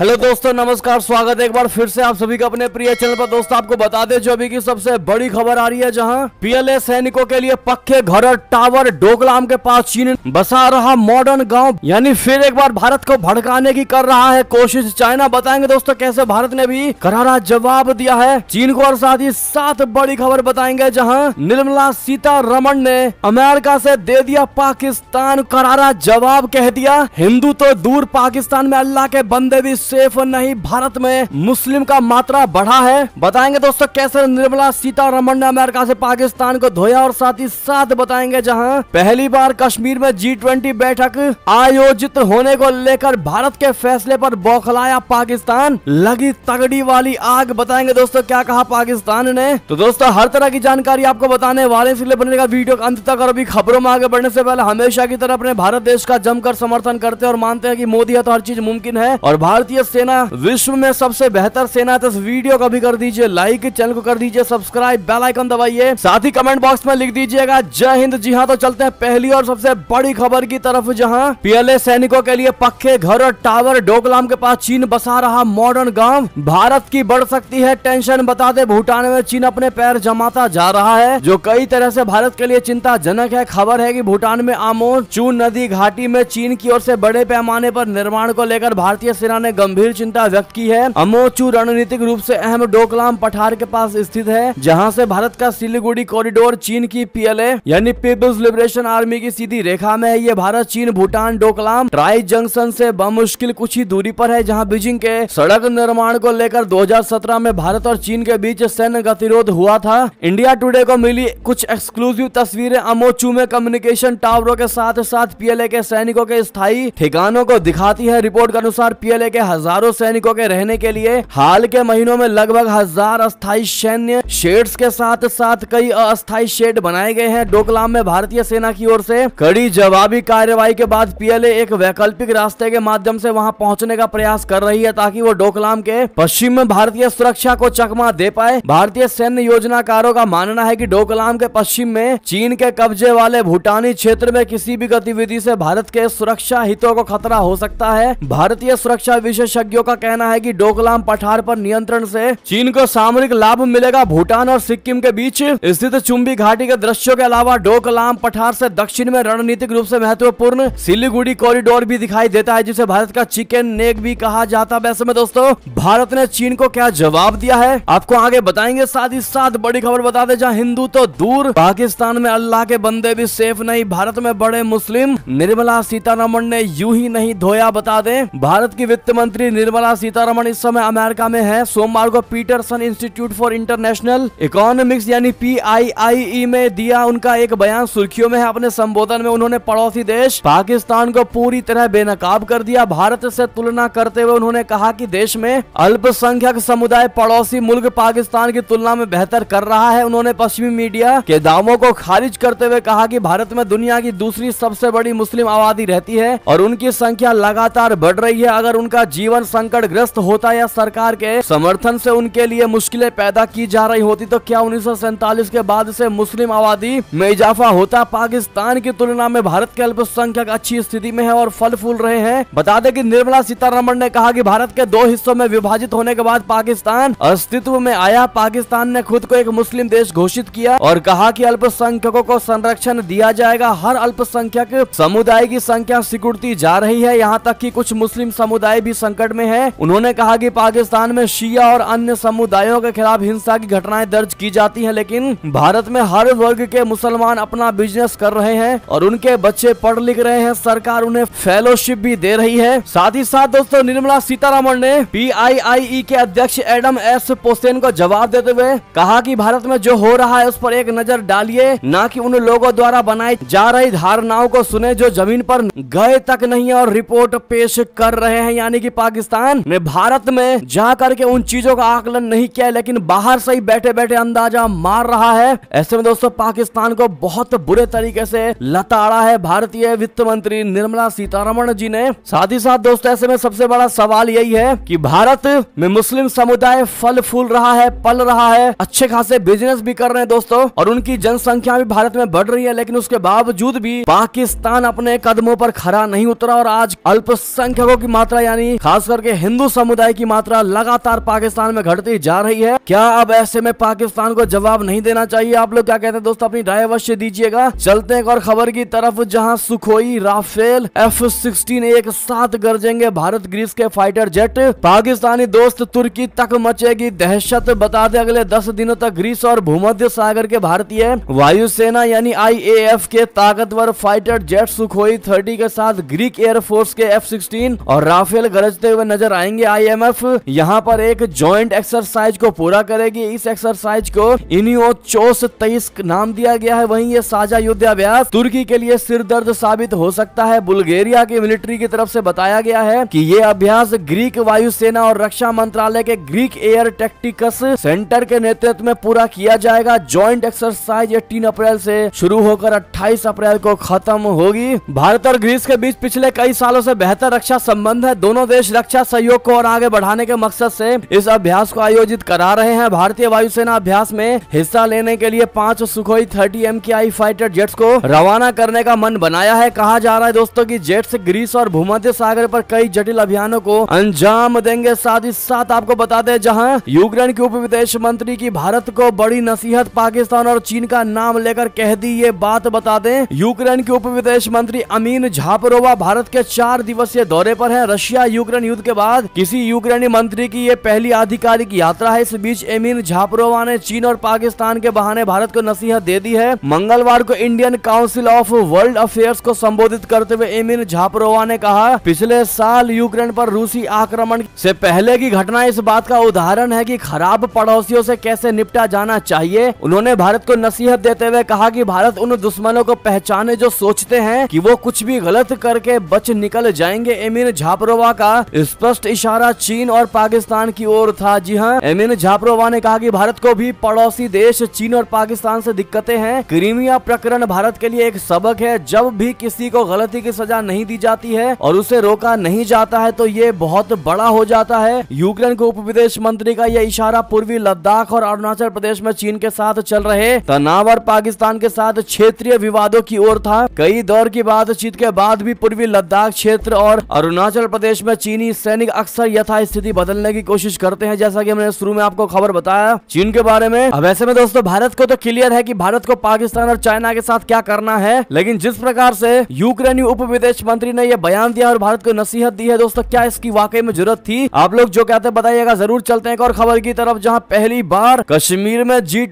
hello दोस्तों नमस्कार स्वागत है एक बार फिर से आप सभी का अपने प्रिय चैनल पर दोस्तों आपको बता दें जो अभी की सबसे बड़ी खबर आ रही है जहां पीएलए सैनिकों के लिए पक्के घर और टावर डोगलाम के पास चीन बसा रहा मॉडर्न गांव यानी फिर एक बार भारत को भड़काने की कर रहा है कोशिश चाइना बताएंगे दोस्तों कैसे भारत ने भी करारा जवाब दिया है चीन को और साथ ही सात बड़ी खबर बताएंगे जहाँ निर्मला सीतारमन ने अमेरिका ऐसी दे दिया पाकिस्तान करारा जवाब कह दिया हिंदू तो दूर पाकिस्तान में अल्लाह के बंदे भी सेफ नहीं भारत में मुस्लिम का मात्रा बढ़ा है बताएंगे दोस्तों कैसे निर्मला सीतारमण ने अमेरिका से पाकिस्तान को धोया और साथ ही साथ बताएंगे जहां पहली बार कश्मीर में जी ट्वेंटी बैठक आयोजित होने को लेकर भारत के फैसले पर बौखलाया पाकिस्तान लगी तगड़ी वाली आग बताएंगे दोस्तों क्या कहा पाकिस्तान ने तो दोस्तों हर तरह की जानकारी आपको बताने वाले इसलिए बनेगा वीडियो अंत तक और अभी खबरों में आगे बढ़ने से पहले हमेशा की तरह अपने भारत देश का जमकर समर्थन करते और मानते हैं कि मोदी है तो हर चीज मुमकिन है और भारतीय भारतीय सेना विश्व में सबसे बेहतर सेना तो इस वीडियो को भी कर दीजिए लाइक चैनल को कर दीजिए सब्सक्राइब आइकन दबाइए साथ ही कमेंट बॉक्स में लिख दीजिएगा जय हिंद जी हाँ तो चलते हैं पहली और सबसे बड़ी खबर की तरफ जहाँ पीएलए सैनिकों के लिए पक्के घर और टावर डोकलाम के पास चीन बसा रहा मॉडर्न गाँव भारत की बढ़ सकती है टेंशन बता दे भूटान में चीन अपने पैर जमाता जा रहा है जो कई तरह से भारत के लिए चिंताजनक है खबर है कि भूटान में आमोन चून नदी घाटी में चीन की ओर से बड़े पैमाने पर निर्माण को लेकर भारतीय सेना ने गंभीर चिंता व्यक्त की है अमोचू रणनीतिक रूप से अहम डोकलाम पठार के पास स्थित है जहां से भारत का सिलीगुड़ी कॉरिडोर चीन की पीएलए यानी पीपुल्स लिबरेशन आर्मी की सीधी रेखा में है ये भारत चीन भूटान डोकलाम ट्राई जंक्शन से बमुश्किल कुछ ही दूरी पर है जहां बीजिंग के सड़क निर्माण को लेकर 2017 में भारत और चीन के बीच सैन्य गतिरोध हुआ था इंडिया टुडे को मिली कुछ एक्सक्लूसिव तस्वीरें अमोचू में कम्युनिकेशन टावरों के साथ साथ पीएलए के सैनिकों के स्थायी ठिकानों को दिखाती है रिपोर्ट के अनुसार पीएलए के हजारों सैनिकों के रहने के लिए हाल के महीनों में लगभग हजार अस्थायी सैन्य शेड्स के साथ साथ कई अस्थायी शेड बनाए गए हैं डोकलाम में भारतीय सेना की ओर से कड़ी जवाबी कार्यवाही के बाद पीएलए एक वैकल्पिक रास्ते के माध्यम से वहां पहुंचने का प्रयास कर रही है ताकि वो डोकलाम के पश्चिम में भारतीय सुरक्षा को चकमा दे पाए भारतीय सैन्य योजनाकारों का मानना है की डोकलाम के पश्चिम में चीन के कब्जे वाले भूटानी क्षेत्र में किसी भी गतिविधि से भारत के सुरक्षा हितों को खतरा हो सकता है भारतीय सुरक्षा विश्व विशेषज्ञों का कहना है कि डोकलाम पठार पर नियंत्रण से चीन को सामरिक लाभ मिलेगा भूटान और सिक्किम के बीच स्थित चुंबी घाटी के दृश्यों के अलावा डोकलाम पठार से दक्षिण में रणनीतिक रूप से महत्वपूर्ण सिलीगुड़ी कॉरिडोर भी दिखाई देता है जिसे भारत का चिकन नेक भी कहा जाता है वैसे में दोस्तों भारत ने चीन को क्या जवाब दिया है आपको आगे बताएंगे साथ ही साथ बड़ी खबर बता दे जहाँ हिंदू तो दूर पाकिस्तान में अल्लाह के बंदे भी सेफ नहीं भारत में बड़े मुस्लिम निर्मला सीतारमण ने यू ही नहीं धोया बता दे भारत की वित्त मंत्री मंत्री निर्मला सीतारमण इस समय अमेरिका में है सोमवार को Peterson Institute for International Economics यानी पी में दिया उनका एक बयान सुर्खियों में है अपने संबोधन में उन्होंने पड़ोसी देश पाकिस्तान को पूरी तरह बेनकाब कर दिया भारत से तुलना करते हुए उन्होंने कहा कि देश में अल्पसंख्यक समुदाय पड़ोसी मुल्क पाकिस्तान की तुलना में बेहतर कर रहा है उन्होंने पश्चिमी मीडिया के दावों को खारिज करते हुए कहा कि भारत में दुनिया की दूसरी सबसे बड़ी मुस्लिम आबादी रहती है और उनकी संख्या लगातार बढ़ रही है अगर उनका जीवन संकट ग्रस्त होता या सरकार के समर्थन से उनके लिए मुश्किलें पैदा की जा रही होती तो क्या उन्नीस के बाद से मुस्लिम आबादी में इजाफा होता पाकिस्तान की तुलना में भारत के अल्पसंख्यक अच्छी स्थिति में है और फल फूल रहे हैं बता दें कि निर्मला सीतारमण ने कहा कि भारत के दो हिस्सों में विभाजित होने के बाद पाकिस्तान अस्तित्व में आया पाकिस्तान ने खुद को एक मुस्लिम देश घोषित किया और कहा की अल्पसंख्यकों को संरक्षण दिया जाएगा हर अल्पसंख्यक समुदाय की संख्या सिकुड़ती जा रही है यहाँ तक कि कुछ मुस्लिम समुदाय भी संकट में है उन्होंने कहा कि पाकिस्तान में शिया और अन्य समुदायों के खिलाफ हिंसा की घटनाएं दर्ज की जाती है लेकिन भारत में हर वर्ग के मुसलमान अपना बिजनेस कर रहे हैं और उनके बच्चे पढ़ लिख रहे हैं सरकार उन्हें फेलोशिप भी दे रही है साथ ही साथ दोस्तों निर्मला सीतारमण ने पी e के अध्यक्ष एडम एस पोसेन को जवाब देते हुए कहा की भारत में जो हो रहा है उस पर एक नजर डालिए न की उन लोगों द्वारा बनाई जा रही धारणाओं को सुने जो जमीन पर गए तक नहीं और रिपोर्ट पेश कर रहे हैं यानी कि पाकिस्तान ने भारत में जा करके उन चीजों का आकलन नहीं किया लेकिन बाहर से ही बैठे बैठे अंदाजा मार रहा है ऐसे में दोस्तों पाकिस्तान को बहुत बुरे तरीके से लताड़ा है भारतीय वित्त मंत्री निर्मला सीतारमण जी ने साथ ही साथ दोस्तों ऐसे में सबसे बड़ा सवाल यही है कि भारत में मुस्लिम समुदाय फल फूल रहा है पल रहा है अच्छे खासे बिजनेस भी कर रहे हैं दोस्तों और उनकी जनसंख्या भी भारत में बढ़ रही है लेकिन उसके बावजूद भी पाकिस्तान अपने कदमों पर खड़ा नहीं उतरा और आज अल्पसंख्यकों की मात्रा यानी खास करके हिंदू समुदाय की मात्रा लगातार पाकिस्तान में घटती जा रही है क्या अब ऐसे में पाकिस्तान को जवाब नहीं देना चाहिए आप लोग क्या कहते हैं दोस्तों अपनी राय अवश्य दीजिएगा चलते एक और खबर की तरफ जहाँ सुखोई राफेल एफ सिक्सटीन एक साथ गरजेंगे भारत ग्रीस के फाइटर जेट पाकिस्तानी दोस्त तुर्की तक मचेगी दहशत बता दे अगले दस दिनों तक ग्रीस और भूमध्य सागर के भारतीय वायुसेना यानी आई के ताकतवर फाइटर जेट सुखोई थर्टी के साथ ग्रीक एयरफोर्स के एफ सिक्सटीन और राफेल गरज बजते हुए नजर आएंगे आईएमएफ यहाँ पर एक जॉइंट एक्सरसाइज को पूरा करेगी इस एक्सरसाइज को इनियो चौस तेईस नाम दिया गया है वहीं ये साझा युद्धाभ्यास तुर्की के लिए सिरदर्द साबित हो सकता है बुल्गेरिया की मिलिट्री की तरफ से बताया गया है कि ये अभ्यास ग्रीक वायुसेना और रक्षा मंत्रालय के ग्रीक एयर टेक्टिकस सेंटर के नेतृत्व में पूरा किया जाएगा ज्वाइंट एक्सरसाइज तीन अप्रैल से शुरू होकर अट्ठाईस अप्रैल को खत्म होगी भारत और ग्रीस के बीच पिछले कई सालों से बेहतर रक्षा संबंध है दोनों देश सुरक्षा सहयोग को और आगे बढ़ाने के मकसद से इस अभ्यास को आयोजित करा रहे हैं भारतीय वायुसेना अभ्यास में हिस्सा लेने के लिए पांच सुखोई थर्टी एम के आई फाइटर जेट्स को रवाना करने का मन बनाया है कहा जा रहा है दोस्तों की जेट्स ग्रीस और भूमध्य सागर पर कई जटिल अभियानों को अंजाम देंगे साथ ही साथ आपको बता दें जहाँ यूक्रेन के उप विदेश मंत्री की भारत को बड़ी नसीहत पाकिस्तान और चीन का नाम लेकर कह दी ये बात बता दें यूक्रेन के उप विदेश मंत्री अमीन झापरोवा भारत के चार दिवसीय दौरे पर है रशिया यूक्रेन यूक्रेन युद्ध के बाद किसी यूक्रेनी मंत्री की ये पहली आधिकारिक यात्रा है इस बीच एमिन झापरोवा ने चीन और पाकिस्तान के बहाने भारत को नसीहत दे दी है मंगलवार को Indian Council of World Affairs को संबोधित करते हुए एमिन झापरोवा ने कहा पिछले साल यूक्रेन पर रूसी आक्रमण से पहले की घटना इस बात का उदाहरण है कि खराब पड़ोसियों से कैसे निपटा जाना चाहिए उन्होंने भारत को नसीहत देते हुए कहा कि भारत उन दुश्मनों को पहचाने जो सोचते हैं कि वो कुछ भी गलत करके बच निकल जाएंगे एमिन झापरोवा का का स्पष्ट इशारा चीन और पाकिस्तान की ओर था जी हाँ एन झापरोवा ने कहा की भारत को भी पड़ोसी देश चीन और पाकिस्तान ऐसी दिक्कतें हैं क्रीमिया प्रकरण भारत के लिए एक सबक है जब भी किसी को गलती की सजा नहीं दी जाती है और उसे रोका नहीं जाता है तो ये बहुत बड़ा हो जाता है यूक्रेन के उप विदेश मंत्री का यह इशारा पूर्वी लद्दाख और अरुणाचल प्रदेश में चीन के साथ चल रहे तनाव और पाकिस्तान के साथ क्षेत्रीय विवादों की ओर था कई दौर की बातचीत के बाद भी पूर्वी लद्दाख क्षेत्र और अरुणाचल प्रदेश में चीनी सैनिक अक्सर यथास्थिति बदलने की कोशिश करते हैं जैसा कि मैंने शुरू में आपको खबर बताया चीन के बारे में अब ऐसे में दोस्तों भारत को तो क्लियर है कि भारत को पाकिस्तान और चाइना के साथ क्या करना है लेकिन जिस प्रकार से यूक्रेनी उप विदेश मंत्री ने यह बयान दिया और भारत को नसीहत दी है दोस्तों क्या इसकी वाकई में जरूरत थी आप लोग जो कहते बताइएगा जरूर चलते हैं एक और खबर की तरफ जहाँ पहली बार कश्मीर में जी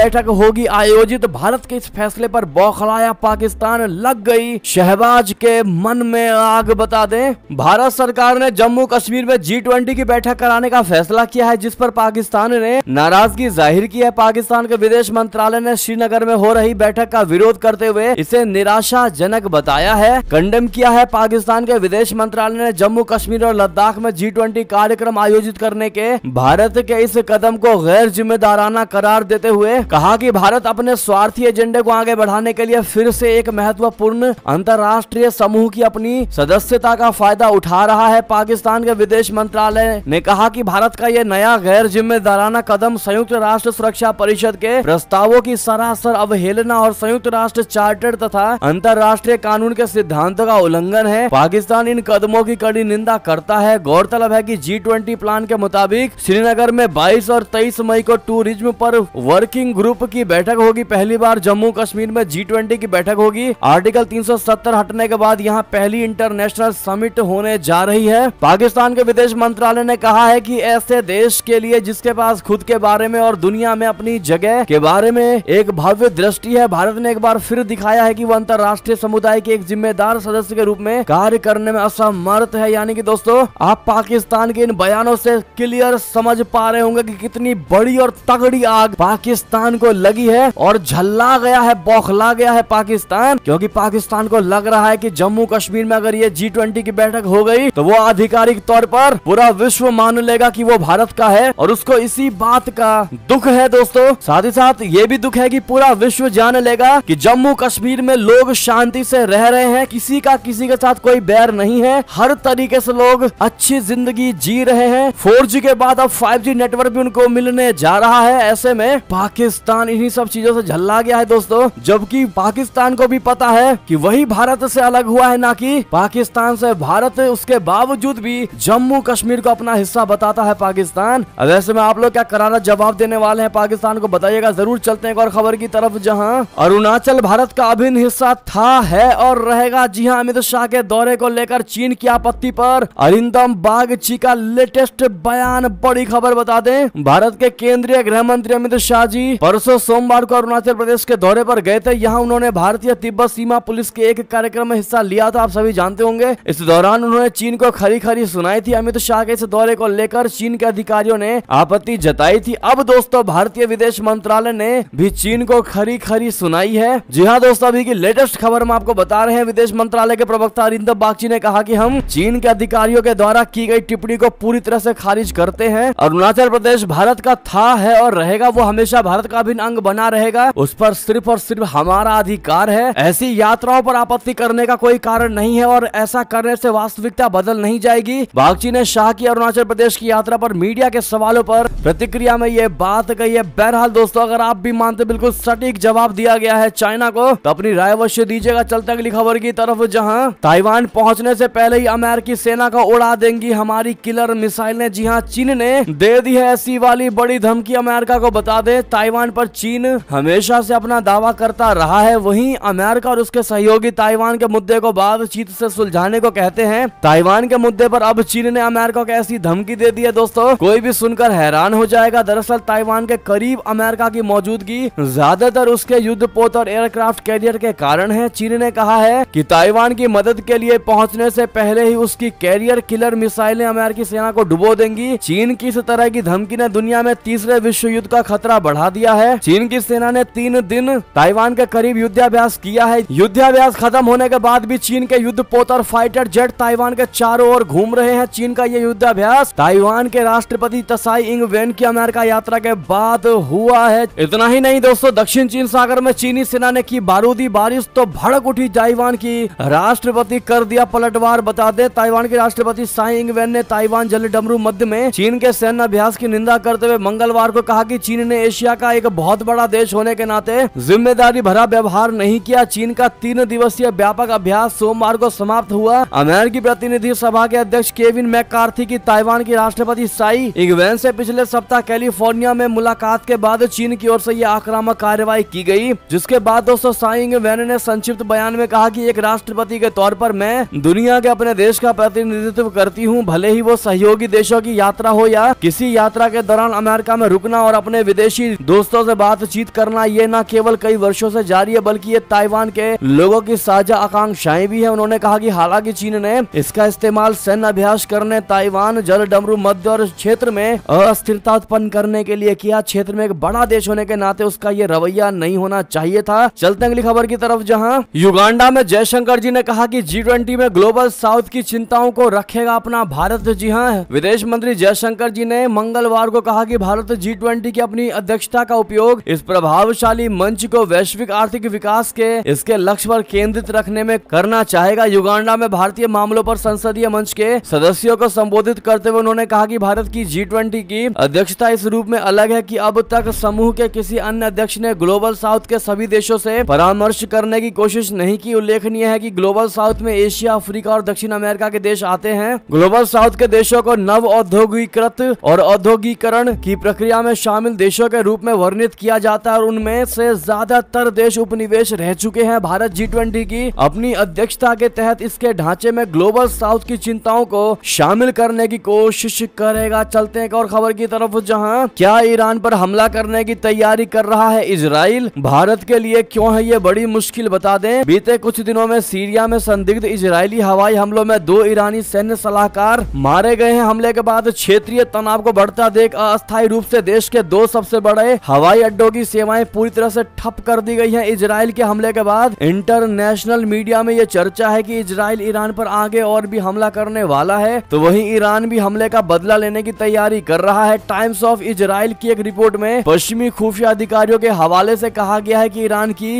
बैठक होगी आयोजित भारत के इस फैसले पर बौखलाया पाकिस्तान लग गई शहबाज के मन में आग बता दे भारत सरकार ने जम्मू कश्मीर में जी ट्वेंटी की बैठक कराने का फैसला किया है जिस पर पाकिस्तान ने नाराजगी जाहिर की है पाकिस्तान के विदेश मंत्रालय ने श्रीनगर में हो रही बैठक का विरोध करते हुए इसे निराशाजनक बताया है कंडेम किया है पाकिस्तान के विदेश मंत्रालय ने जम्मू कश्मीर और लद्दाख में जी ट्वेंटी कार्यक्रम आयोजित करने के भारत के इस कदम को गैर जिम्मेदाराना करार देते हुए कहा कि भारत अपने स्वार्थी एजेंडे को आगे बढ़ाने के लिए फिर से एक महत्वपूर्ण अंतर्राष्ट्रीय समूह की अपनी सदस्यता का फायदा उठा रहा है पाकिस्तान के विदेश मंत्रालय ने कहा कि भारत का यह नया गैर जिम्मेदाराना कदम संयुक्त राष्ट्र सुरक्षा परिषद के प्रस्तावों की सरासर अवहेलना और संयुक्त राष्ट्र चार्टर तथा अंतर्राष्ट्रीय कानून के सिद्धांत का उल्लंघन है पाकिस्तान इन कदमों की कड़ी निंदा करता है गौरतलब है की जी ट्वेंटी प्लान के मुताबिक श्रीनगर में बाईस और तेईस मई को टूरिज्म पर वर्किंग ग्रुप की बैठक होगी पहली बार जम्मू कश्मीर में जी ट्वेंटी की बैठक होगी आर्टिकल 370 हटने के बाद यहाँ पहली इंटरनेशनल समिट होने जा रही है है पाकिस्तान के विदेश मंत्रालय ने कहा है कि ऐसे देश के लिए जिसके पास खुद के बारे में और दुनिया में अपनी जगह के बारे में एक भव्य दृष्टि है भारत ने एक बार फिर दिखाया है कि वो अंतर्राष्ट्रीय समुदाय के एक जिम्मेदार सदस्य के रूप में कार्य करने में असमर्थ है यानी कि दोस्तों आप पाकिस्तान के इन बयानों से क्लियर समझ पा रहे होंगे कि कितनी बड़ी और तगड़ी आग पाकिस्तान को लगी है और झल्ला गया है बौखला गया है पाकिस्तान क्योंकि पाकिस्तान को लग रहा है कि जम्मू कश्मीर में अगर ये जी की बैठक हो गई तो वो आधिकारिक तौर पर पूरा विश्व मान लेगा कि वो भारत का है और उसको इसी बात का दुख है दोस्तों साथ ही साथ ये भी दुख है कि पूरा विश्व जान लेगा कि जम्मू कश्मीर में लोग शांति से रह रहे हैं किसी का किसी के साथ कोई बैर नहीं है हर तरीके से लोग अच्छी जिंदगी जी रहे हैं फोर के बाद अब फाइव नेटवर्क भी उनको मिलने जा रहा है ऐसे में पाकिस्तान इन्हीं सब चीजों से झल्ला गया है दोस्तों जबकि पाकिस्तान को भी पता है कि वही भारत से अलग हुआ है ना कि पाकिस्तान से भारत उसके बावजूद बावजूद भी जम्मू कश्मीर को अपना हिस्सा बताता है पाकिस्तान अब ऐसे में आप लोग क्या करारा जवाब देने वाले हैं पाकिस्तान को बताइएगा जरूर चलते हैं एक और खबर की तरफ जहाँ अरुणाचल भारत का अभिन्न हिस्सा था है और रहेगा जी हाँ अमित शाह के दौरे को लेकर चीन की आपत्ति पर अरिंदम बागची का लेटेस्ट बयान बड़ी खबर बता दें भारत के केंद्रीय गृह मंत्री अमित शाह जी परसों सोमवार को अरुणाचल प्रदेश के दौरे पर गए थे यहाँ उन्होंने भारतीय तिब्बत सीमा पुलिस के एक कार्यक्रम में हिस्सा लिया था आप सभी जानते होंगे इस दौरान उन्होंने चीन को खरी खरी सुनाई थी अमित शाह के इस दौरे को लेकर चीन के अधिकारियों ने आपत्ति जताई थी अब दोस्तों भारतीय विदेश मंत्रालय ने भी चीन को खरी खरी सुनाई है जी हाँ दोस्तों अभी की लेटेस्ट खबर हम आपको बता रहे हैं विदेश मंत्रालय के प्रवक्ता अरिंदम बागची ने कहा की हम चीन के अधिकारियों के द्वारा की गई टिप्पणी को पूरी तरह ऐसी खारिज करते हैं अरुणाचल प्रदेश भारत का था है और रहेगा वो हमेशा भारत का अभिन्न अंग बना रहेगा उस पर सिर्फ और सिर्फ हमारा अधिकार है ऐसी यात्राओं पर आपत्ति करने का कोई कारण नहीं है और ऐसा करने से वास्तविकता बदल नहीं नहीं जाएगी बागची ने शाह की अरुणाचल प्रदेश की यात्रा पर मीडिया के सवालों पर प्रतिक्रिया में ये बात कही है बहरहाल दोस्तों अगर आप भी मानते बिल्कुल सटीक जवाब दिया गया है चाइना को तो अपनी राय अवश्य दीजिएगा चलते अगली खबर की तरफ जहाँ ताइवान पहुँचने ऐसी पहले ही अमेरिकी सेना को उड़ा देंगी हमारी किलर मिसाइलें जी हाँ चीन ने दे दी है ऐसी वाली बड़ी धमकी अमेरिका को बता दे ताइवान पर चीन हमेशा से अपना दावा करता रहा है वहीं अमेरिका और उसके सहयोगी ताइवान के मुद्दे को बातचीत से सुलझाने को कहते हैं ताइवान के मुद्दे पर अब चीन ने अमेरिका को ऐसी धमकी दे दी है दोस्तों कोई भी सुनकर हैरान हो जाएगा दरअसल ताइवान के करीब अमेरिका की मौजूदगी ज्यादातर उसके युद्ध पोत और एयरक्राफ्ट कैरियर के कारण है चीन ने कहा है कि ताइवान की मदद के लिए पहुंचने से पहले ही उसकी कैरियर किलर मिसाइलें अमेरिकी सेना को डुबो देंगी चीन की इस तरह की धमकी ने दुनिया में तीसरे विश्व युद्ध का खतरा बढ़ा दिया है चीन की सेना ने तीन दिन ताइवान के करीब युद्धाभ्यास किया है युद्धाभ्यास खत्म होने के बाद भी चीन के युद्ध पोत और फाइटर जेट ताइवान के चारों ओर घूम रहे हैं चीन का ये युद्धाभ्यास ताइवान के राष्ट्रपति तसाई इंग वेन की अमेरिका यात्रा के बाद हुआ है इतना ही नहीं दोस्तों दक्षिण चीन सागर में चीनी सेना ने की बारूदी बारिश तो भड़क उठी ताइवान की राष्ट्रपति कर दिया पलटवार बता दे ताइवान के राष्ट्रपति साई इंग वेन ने ताइवान जल डमरू मध्य में चीन के सैन्य अभ्यास की निंदा करते हुए मंगलवार को कहा कि चीन ने एशिया का एक बहुत बड़ा देश होने के नाते जिम्मेदारी भरा व्यवहार नहीं किया चीन का तीन दिवसीय व्यापक अभ्यास सोमवार को समाप्त हुआ अमेरिकी प्रतिनिधि सभा महासभा के अध्यक्ष केविन मैकार्थी की ताइवान की राष्ट्रपति साई इगवेन से पिछले सप्ताह कैलिफोर्निया में मुलाकात के बाद चीन की ओर से यह आक्रामक कार्रवाई की गई जिसके बाद दोस्तों साई इंगवेन ने संक्षिप्त बयान में कहा कि एक राष्ट्रपति के तौर पर मैं दुनिया के अपने देश का प्रतिनिधित्व करती हूँ भले ही वो सहयोगी देशों की यात्रा हो या किसी यात्रा के दौरान अमेरिका में रुकना और अपने विदेशी दोस्तों से बातचीत करना ये न केवल कई वर्षो से जारी है बल्कि ये ताइवान के लोगों की साझा आकांक्षाएं भी है उन्होंने कहा कि हालांकि चीन ने इसका इस्तेमाल साल सैन्य अभ्यास करने ताइवान जल डमरू मध्य और क्षेत्र में अस्थिरता उत्पन्न करने के लिए किया क्षेत्र में एक बड़ा देश होने के नाते उसका ये रवैया नहीं होना चाहिए था चलते अगली खबर की तरफ जहाँ युगांडा में जयशंकर जी ने कहा की जी ट्वेंटी में ग्लोबल साउथ की चिंताओं को रखेगा अपना भारत जी हाँ विदेश मंत्री जयशंकर जी ने मंगलवार को कहा की भारत जी ट्वेंटी की अपनी अध्यक्षता का उपयोग इस प्रभावशाली मंच को वैश्विक आर्थिक विकास के इसके लक्ष्य पर केंद्रित रखने में करना चाहेगा युगांडा में भारतीय मामलों पर संसदीय मंच मंच के सदस्यों को संबोधित करते हुए उन्होंने कहा कि भारत की जी ट्वेंटी की अध्यक्षता इस रूप में अलग है कि अब तक समूह के किसी अन्य अध्यक्ष ने ग्लोबल साउथ के सभी देशों से परामर्श करने की कोशिश नहीं की उल्लेखनीय है कि ग्लोबल साउथ में एशिया अफ्रीका और दक्षिण अमेरिका के देश आते हैं ग्लोबल साउथ के देशों को नव औद्योगिकृत और औद्योगिकरण की प्रक्रिया में शामिल देशों के रूप में वर्णित किया जाता है और उनमें से ज्यादातर देश उपनिवेश रह चुके हैं भारत जी की अपनी अध्यक्षता के तहत इसके ढांचे में ग्लोबल साउथ की चिंताओं को शामिल करने की कोशिश करेगा चलते एक और खबर की तरफ जहां क्या ईरान पर हमला करने की तैयारी कर रहा है इसराइल भारत के लिए क्यों है ये बड़ी मुश्किल बता दें बीते कुछ दिनों में सीरिया में संदिग्ध इसराइली हवाई हमलों में दो ईरानी सैन्य सलाहकार मारे गए हैं हमले के बाद क्षेत्रीय तनाव को बढ़ता देख अस्थायी रूप से देश के दो सबसे बड़े हवाई अड्डों की सेवाएं पूरी तरह से ठप कर दी गई हैं इसराइल के हमले के बाद इंटरनेशनल मीडिया में ये चर्चा है कि इसराइल ईरान पर आगे और भी हमला कर करने वाला है तो वही ईरान भी हमले का बदला लेने की तैयारी कर रहा है टाइम्स ऑफ इसराइल की एक रिपोर्ट में पश्चिमी खुफिया अधिकारियों के हवाले ऐसी कहा गया है की ईरान की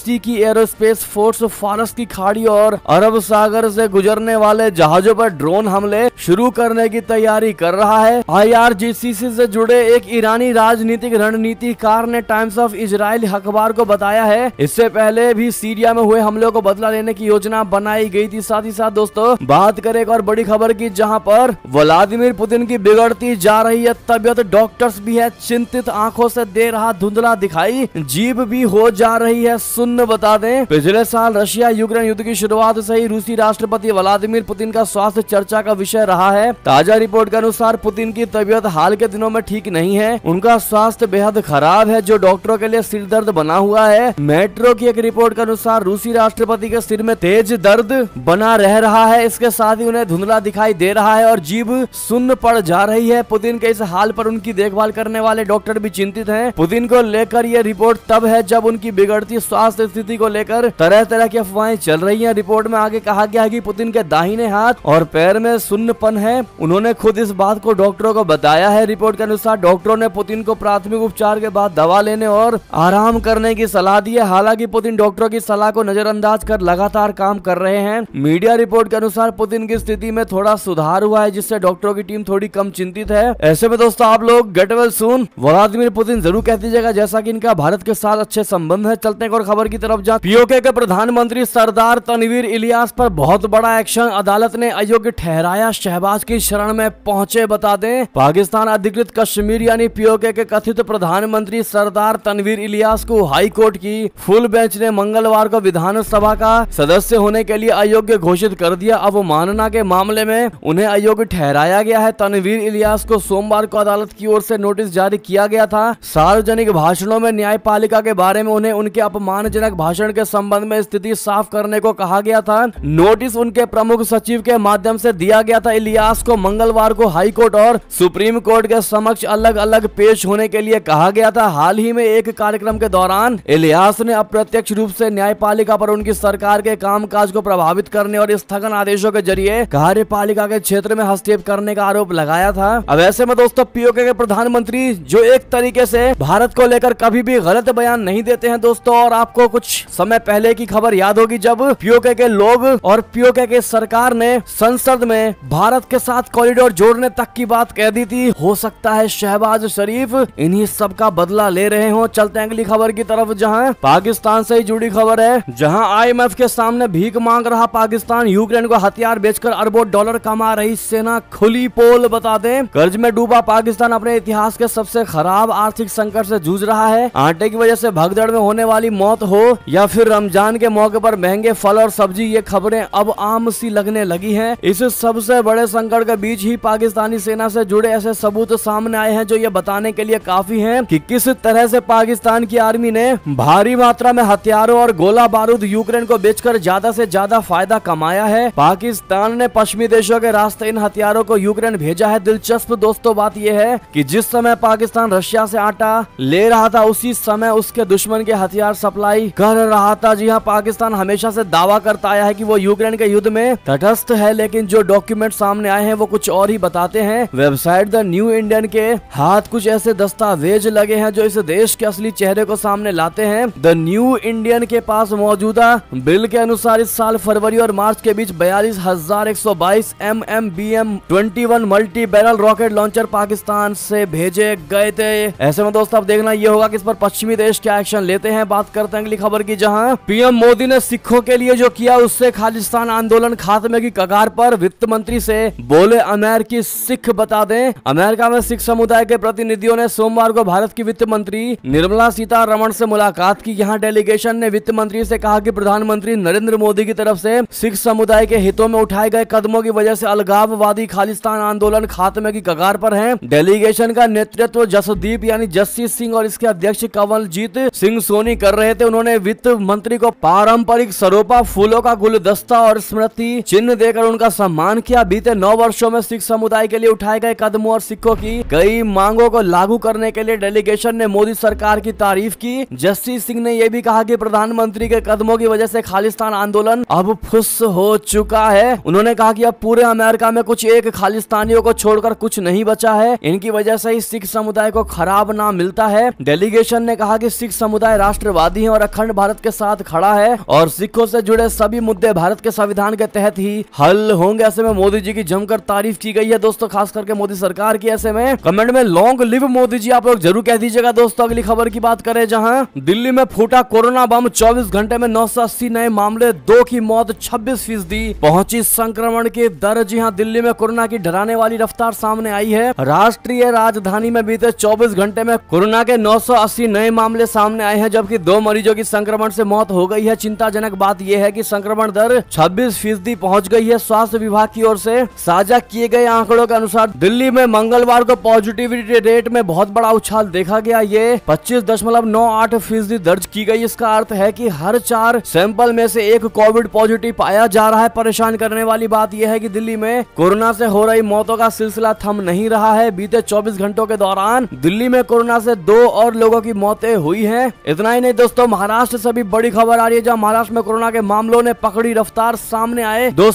सी की स्पेस फोर्स फारस की खाड़ी और अरब सागर से गुजरने वाले जहाजों पर ड्रोन हमले शुरू करने की तैयारी कर रहा है सी से जुड़े एक ईरानी राजनीतिक रणनीतिकार ने टाइम्स ऑफ इसराइल अखबार को बताया है इससे पहले भी सीरिया में हुए हमलों को बदला लेने की योजना बनाई गई थी साथ ही साथ दोस्तों बात करें एक और बड़ी खबर की जहां पर व्लादिमीर पुतिन की बिगड़ती जा रही है तबियत डॉक्टर्स भी है चिंतित आंखों से दे रहा धुंधला दिखाई जीप भी हो जा रही है सुन्न बता दें पिछले साल रशिया यूक्रेन युद्ध की शुरुआत से ही रूसी राष्ट्रपति व्लादिमीर पुतिन का स्वास्थ्य चर्चा का विषय रहा है ताजा रिपोर्ट के अनुसार पुतिन की तबियत हाल के दिनों में ठीक नहीं है उनका स्वास्थ्य बेहद खराब है जो डॉक्टरों के लिए सिर दर्द बना हुआ है मेट्रो की एक रिपोर्ट के अनुसार रूसी राष्ट्रपति के सिर में तेज दर्द बना रह रहा है इस इसके साथ ही उन्हें धुंधला दिखाई दे रहा है और जीव सुन्न पड़ जा रही है पुतिन के इस हाल पर उनकी देखभाल करने वाले डॉक्टर भी चिंतित हैं पुतिन को लेकर यह रिपोर्ट तब है जब उनकी बिगड़ती स्वास्थ्य स्थिति को लेकर तरह तरह की अफवाहें चल रही हैं रिपोर्ट में आगे कहा गया है कि पुतिन के दाहिने हाथ और पैर में सुन्नपन है उन्होंने खुद इस बात को डॉक्टरों को बताया है रिपोर्ट के अनुसार डॉक्टरों ने पुतिन को प्राथमिक उपचार के बाद दवा लेने और आराम करने की सलाह दी है हालांकि पुतिन डॉक्टरों की सलाह को नजरअंदाज कर लगातार काम कर रहे हैं मीडिया रिपोर्ट के अनुसार बार पुतिन की स्थिति में थोड़ा सुधार हुआ है जिससे डॉक्टरों की टीम थोड़ी कम चिंतित है ऐसे में दोस्तों आप लोग get well soon Vladimir Putin जरूर कह दीजिएगा जैसा की इनका भारत के साथ अच्छे संबंध है चलते एक और खबर की तरफ जा पीओके के प्रधानमंत्री सरदार तनवीर इलियास पर बहुत बड़ा एक्शन अदालत ने अयोग्य ठहराया शहबाज की शरण में पहुंचे बता दें पाकिस्तान अधिकृत कश्मीर यानी पीओके के कथित प्रधानमंत्री सरदार तनवीर इलियास को हाई कोर्ट की फुल बेंच ने मंगलवार को विधानसभा का सदस्य होने के लिए अयोग्य घोषित कर दिया अब को मानना के मामले में उन्हें अयोग्य ठहराया गया है तनवीर इलियास को सोमवार को अदालत की ओर से नोटिस जारी किया गया था सार्वजनिक भाषणों में न्यायपालिका के बारे में उन्हें उनके अपमानजनक भाषण के संबंध में स्थिति साफ करने को कहा गया था नोटिस उनके प्रमुख सचिव के माध्यम से दिया गया था इलियास को मंगलवार को हाईकोर्ट और सुप्रीम कोर्ट के समक्ष अलग अलग पेश होने के लिए कहा गया था हाल ही में एक कार्यक्रम के दौरान इलियास ने अप्रत्यक्ष रूप से न्यायपालिका पर उनकी सरकार के कामकाज को प्रभावित करने और स्थगन आदेशों निर्देशों के जरिए कार्य पालिका के क्षेत्र में हस्तक्षेप करने का आरोप लगाया था अब ऐसे में दोस्तों पीओके के प्रधानमंत्री जो एक तरीके से भारत को लेकर कभी भी गलत बयान नहीं देते हैं दोस्तों और आपको कुछ समय पहले की खबर याद होगी जब पीओके के लोग और पीओके के सरकार ने संसद में भारत के साथ कॉरिडोर जोड़ने तक की बात कह दी थी हो सकता है शहबाज शरीफ इन्हीं सब का बदला ले रहे हो चलते अगली खबर की तरफ जहाँ पाकिस्तान से जुड़ी खबर है जहाँ आईएमएफ के सामने भीख मांग रहा पाकिस्तान यूक्रेन को हथियार हथियार बेचकर अरबों डॉलर कमा रही सेना खुली पोल बता दे कर्ज में डूबा पाकिस्तान अपने इतिहास के सबसे खराब आर्थिक संकट से जूझ रहा है आटे की वजह से भगदड़ में होने वाली मौत हो या फिर रमजान के मौके पर महंगे फल और सब्जी ये खबरें अब आम सी लगने लगी हैं इस सबसे बड़े संकट के बीच ही पाकिस्तानी सेना से जुड़े ऐसे सबूत सामने आए हैं जो ये बताने के लिए काफी हैं कि किस तरह से पाकिस्तान की आर्मी ने भारी मात्रा में हथियारों और गोला बारूद यूक्रेन को बेचकर ज्यादा से ज्यादा फायदा कमाया है पाकिस्तान पाकिस्तान ने पश्चिमी देशों के रास्ते इन हथियारों को यूक्रेन भेजा है दिलचस्प दोस्तों बात यह है कि जिस समय पाकिस्तान रशिया से आटा ले रहा था उसी समय उसके दुश्मन के हथियार सप्लाई कर रहा था जी हाँ पाकिस्तान हमेशा से दावा करता आया है कि वो यूक्रेन के युद्ध में तटस्थ है लेकिन जो डॉक्यूमेंट सामने आए हैं वो कुछ और ही बताते हैं वेबसाइट द न्यू इंडियन के हाथ कुछ ऐसे दस्तावेज लगे हैं जो इस देश के असली चेहरे को सामने लाते हैं द न्यू इंडियन के पास मौजूदा बिल के अनुसार इस साल फरवरी और मार्च के बीच बयालीस हजार एक सौ बाईस M M B M twenty one multi barrel rocket launcher Pakistan से भेजे गए थे ऐसे में दोस्तों अब देखना ये होगा कि इस पर पश्चिमी देश क्या एक्शन लेते हैं बात करते हैं अगली खबर की जहां पीएम मोदी ने सिखों के लिए जो किया उससे खालिस्तान आंदोलन खात्मे की कगार पर वित्त मंत्री से बोले अमेरिकी सिख बता दें अमेरिका में सिख समुदाय के प्रतिनिधियों ने सोमवार को भारत की वित्त मंत्री निर्मला सीतारमण से मुलाकात की यहाँ डेलीगेशन ने वित्त मंत्री से कहा कि प्रधानमंत्री नरेंद्र मोदी की तरफ से सिख समुदाय के हितों रिश्तों में उठाए गए कदमों की वजह से अलगाववादी खालिस्तान आंदोलन खात्मे की कगार पर है डेलीगेशन का नेतृत्व जसदीप यानी जस्टिस सिंह और इसके अध्यक्ष कंवलजीत सिंह सोनी कर रहे थे उन्होंने वित्त मंत्री को पारंपरिक सरोपा फूलों का गुलदस्ता और स्मृति चिन्ह देकर उनका सम्मान किया बीते नौ वर्षो में सिख समुदाय के लिए उठाए गए कदमों और सिखों की कई मांगों को लागू करने के लिए डेलीगेशन ने मोदी सरकार की तारीफ की जस्टिस सिंह ने यह भी कहा कि प्रधानमंत्री के कदमों की वजह से खालिस्तान आंदोलन अब फुस हो चुका है उन्होंने कहा कि अब पूरे अमेरिका में कुछ एक खालिस्तानियों को छोड़कर कुछ नहीं बचा है इनकी वजह से ही सिख समुदाय को खराब नाम मिलता है डेलीगेशन ने कहा कि सिख समुदाय राष्ट्रवादी है और अखंड भारत के साथ खड़ा है और सिखों से जुड़े सभी मुद्दे भारत के संविधान के तहत ही हल होंगे ऐसे में मोदी जी की जमकर तारीफ की गई है दोस्तों खास करके मोदी सरकार की ऐसे में कमेंट में लॉन्ग लिव मोदी जी आप लोग जरूर कह दीजिएगा दोस्तों अगली खबर की बात करें जहां दिल्ली में फूटा कोरोना बम 24 घंटे में 980 नए मामले दो की मौत 26 फीसदी पहुंच पहुंची संक्रमण की दर जी हाँ दिल्ली में कोरोना की डराने वाली रफ्तार सामने आई है राष्ट्रीय राजधानी में बीते 24 घंटे में कोरोना के 980 नए मामले सामने आए हैं जबकि दो मरीजों की संक्रमण से मौत हो गई है चिंताजनक बात यह है कि संक्रमण दर 26 फीसदी पहुँच गई है स्वास्थ्य विभाग की ओर से साझा किए गए आंकड़ों के अनुसार दिल्ली में मंगलवार को पॉजिटिविटी रेट में बहुत बड़ा उछाल देखा गया ये पच्चीस दशमलव नौ आठ फीसदी दर्ज की गई इसका अर्थ है की हर चार सैंपल में से एक कोविड पॉजिटिव पाया जा रहा है परेशान हैरान करने वाली बात यह है कि दिल्ली में कोरोना से हो रही मौतों का सिलसिला थम नहीं रहा है बीते 24 घंटों के दौरान दिल्ली में कोरोना से दो और लोगों की मौतें हुई हैं इतना ही नहीं दोस्तों महाराष्ट्र से भी बड़ी खबर आ रही है जहां महाराष्ट्र में कोरोना के मामलों ने पकड़ी रफ्तार सामने आए दो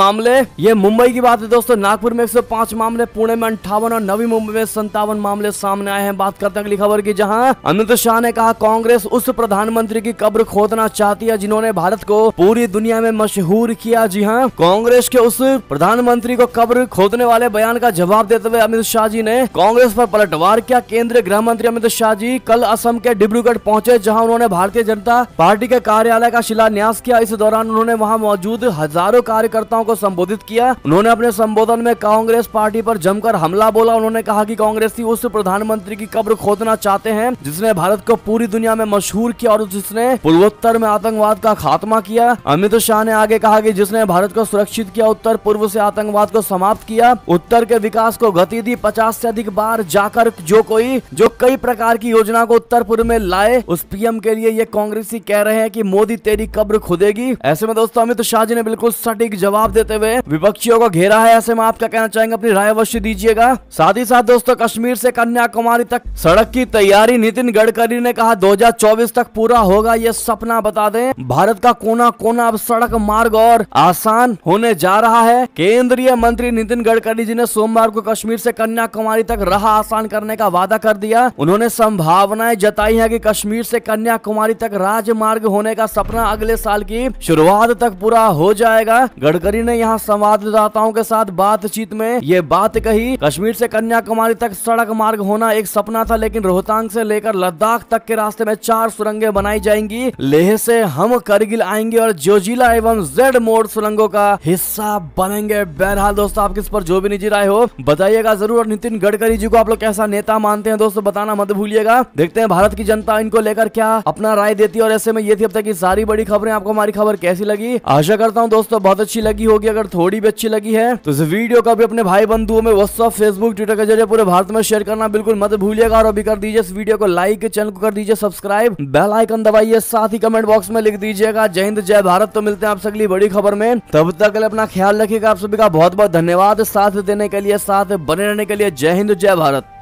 मामले ये मुंबई की बात है दोस्तों नागपुर में एक मामले पुणे में अंठावन और नवी मुंबई में संतावन मामले सामने आए हैं बात करते हैं अगली खबर की जहाँ अमित शाह ने कहा कांग्रेस उस प्रधानमंत्री की कब्र खोदना चाहती है जिन्होंने भारत को पूरी दुनिया में मशहूर किया जी जी हाँ कांग्रेस के उस प्रधानमंत्री को कब्र खोदने वाले बयान का जवाब देते हुए अमित शाह जी ने कांग्रेस पर पलटवार किया केंद्रीय गृह मंत्री अमित शाह जी कल असम के डिब्रूगढ़ पहुंचे जहां उन्होंने भारतीय जनता पार्टी के कार्यालय का शिलान्यास किया इस दौरान उन्होंने वहां मौजूद हजारों कार्यकर्ताओं को संबोधित किया उन्होंने अपने संबोधन में कांग्रेस पार्टी पर जमकर हमला बोला उन्होंने कहा की ही उस प्रधानमंत्री की कब्र खोदना चाहते हैं जिसने भारत को पूरी दुनिया में मशहूर किया और जिसने पूर्वोत्तर में आतंकवाद का खात्मा किया अमित शाह ने आगे कहा की जिसने भारत को सुरक्षित किया उत्तर पूर्व से आतंकवाद को समाप्त किया उत्तर के विकास को गति दी पचास से अधिक बार जाकर जो कोई जो कई प्रकार की योजना को उत्तर पूर्व में लाए उस पीएम के लिए ये कांग्रेसी कह रहे हैं कि मोदी तेरी कब्र खुदेगी ऐसे में दोस्तों अमित शाह जी ने बिल्कुल सटीक जवाब देते हुए विपक्षियों को घेरा है ऐसे में आप क्या कहना चाहेंगे अपनी राय अवश्य दीजिएगा साथ ही साथ दोस्तों कश्मीर से कन्याकुमारी तक सड़क की तैयारी नितिन गडकरी ने कहा 2024 तक पूरा होगा ये सपना बता दें भारत का कोना कोना अब सड़क मार्ग और आस आसान होने जा रहा है केंद्रीय मंत्री नितिन गडकरी जी ने सोमवार को कश्मीर से कन्याकुमारी तक राह आसान करने का वादा कर दिया उन्होंने संभावनाएं जताई है कि कश्मीर से कन्याकुमारी तक राजमार्ग होने का सपना अगले साल की शुरुआत तक पूरा हो जाएगा गडकरी ने यहाँ संवाददाताओं के साथ बातचीत में ये बात कही कश्मीर से कन्याकुमारी तक सड़क मार्ग होना एक सपना था लेकिन रोहतांग से लेकर लद्दाख तक के रास्ते में चार सुरंगें बनाई जाएंगी लेह से हम करगिल आएंगे और जोजिला एवं जेड मोड़ सुरंग उमंगों का हिस्सा बनेंगे बहरहाल दोस्तों आप इस पर जो भी निजी राय हो बताइएगा जरूर और नितिन गडकरी जी को आप लोग कैसा नेता मानते हैं दोस्तों बताना मत भूलिएगा देखते हैं भारत की जनता इनको लेकर क्या अपना राय देती है और ऐसे में ये थी अब तक की सारी बड़ी खबरें आपको हमारी खबर कैसी लगी आशा करता हूँ दोस्तों बहुत अच्छी लगी होगी अगर थोड़ी भी अच्छी लगी है तो इस वीडियो का भी अपने भाई बंधुओं में व्हाट्सअप फेसबुक ट्विटर के जरिए पूरे भारत में शेयर करना बिल्कुल मत भूलिएगा और अभी कर दीजिए इस वीडियो को लाइक चैनल को कर दीजिए सब्सक्राइब बेल आइकन दबाइए साथ ही कमेंट बॉक्स में लिख दीजिएगा जय हिंद जय भारत तो मिलते हैं आपसे अगली बड़ी खबर में हैं तब तक अपना ख्याल रखिएगा आप सभी का बहुत बहुत धन्यवाद साथ देने के लिए साथ बने रहने के लिए जय हिंद जय भारत